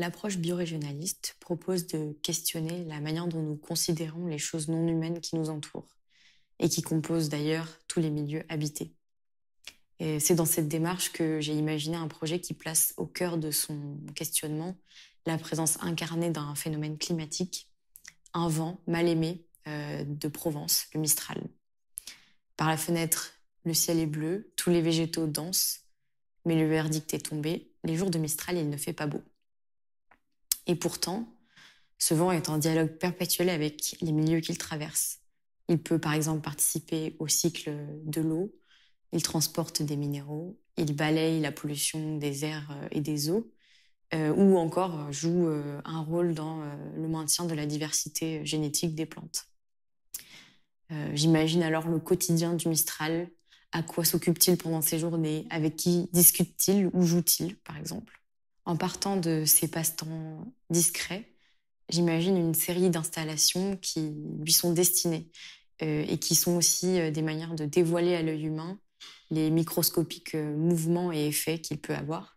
L'approche biorégionaliste propose de questionner la manière dont nous considérons les choses non humaines qui nous entourent et qui composent d'ailleurs tous les milieux habités. Et c'est dans cette démarche que j'ai imaginé un projet qui place au cœur de son questionnement la présence incarnée d'un phénomène climatique, un vent mal aimé euh, de Provence, le Mistral. Par la fenêtre, le ciel est bleu, tous les végétaux dansent, mais le verdict est tombé, les jours de Mistral, il ne fait pas beau. Et pourtant, ce vent est en dialogue perpétuel avec les milieux qu'il traverse. Il peut par exemple participer au cycle de l'eau, il transporte des minéraux, il balaye la pollution des airs euh, et des eaux, euh, ou encore euh, joue un rôle dans le maintien de la diversité génétique des plantes. J'imagine alors le quotidien du Mistral. À quoi s'occupe-t-il pendant ses journées Avec qui discute-t-il ou joue-t-il, par exemple en partant de ces passe-temps discrets, j'imagine une série d'installations qui lui sont destinées euh, et qui sont aussi euh, des manières de dévoiler à l'œil humain les microscopiques euh, mouvements et effets qu'il peut avoir.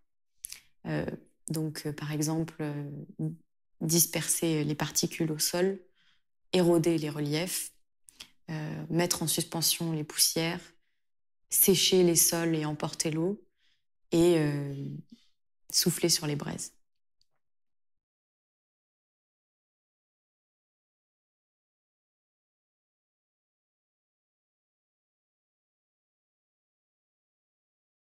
donc, par exemple, disperser les particules au sol, éroder les reliefs, mettre en suspension les poussières, sécher les sols et emporter l'eau, et souffler sur les braises.